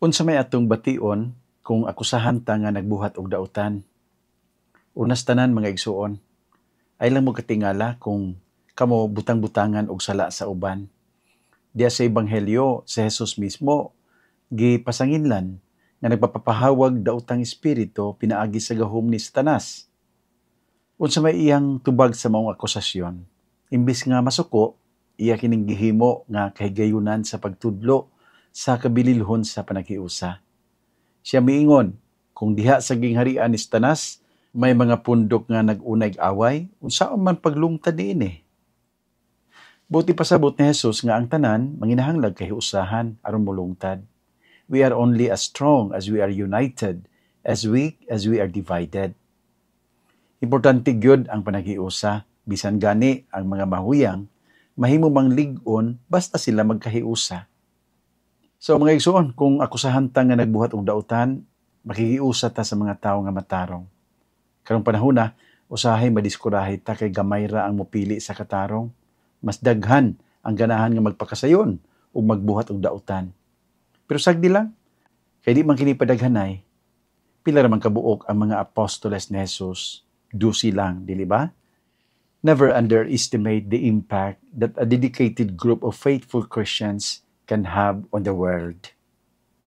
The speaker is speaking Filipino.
Unsa may atong bation kung akusahan ta nga nagbuhat og dautan? Unas tanan mga igsuon, ay lang mo katingala kung kamo butang-butangan og sala sa uban. Diya sa ebanghelyo sa Hesus mismo gipasanginlan nga nagpapapahawag dautang espiritu pinaagi sa gahom ni Satanas. Unsa may iyang tubag sa maong akusasyon, imbis nga masuko, iya kining gihimo nga kahigayunan sa pagtudlo sa kabililhon sa panakiusa. Siya miingon, kung diha sa gingharian ni Stanas, may mga pundok nga nagunay away, unsa man paglungtad diin eh. Buti pasabot ni Jesus nga ang tanan manginahanglag kay usahan aron molungtad. We are only as strong as we are united, as weak as we are divided. Importante gyud ang panagiusa bisan gani ang mga mahuyang mahimo mang ligon basta sila magkahiusa. So mga igsoon, kung akusahan ta nga nagbuhat og dautan, makikiusa ta sa mga tawo nga matarong. Karong panahon na, usahay madiskurahe ta kay gamay ra ang mopili sa katarong. Mas daghan ang ganahan nga magpakasayon o magbuhat og dautan. Pero sagdi lang, kay di man kini padaghanay, pila man kabuok ang mga apostoles ni Jesus, dusi lang, dili ba? Never underestimate the impact that a dedicated group of faithful Christians can have on the world.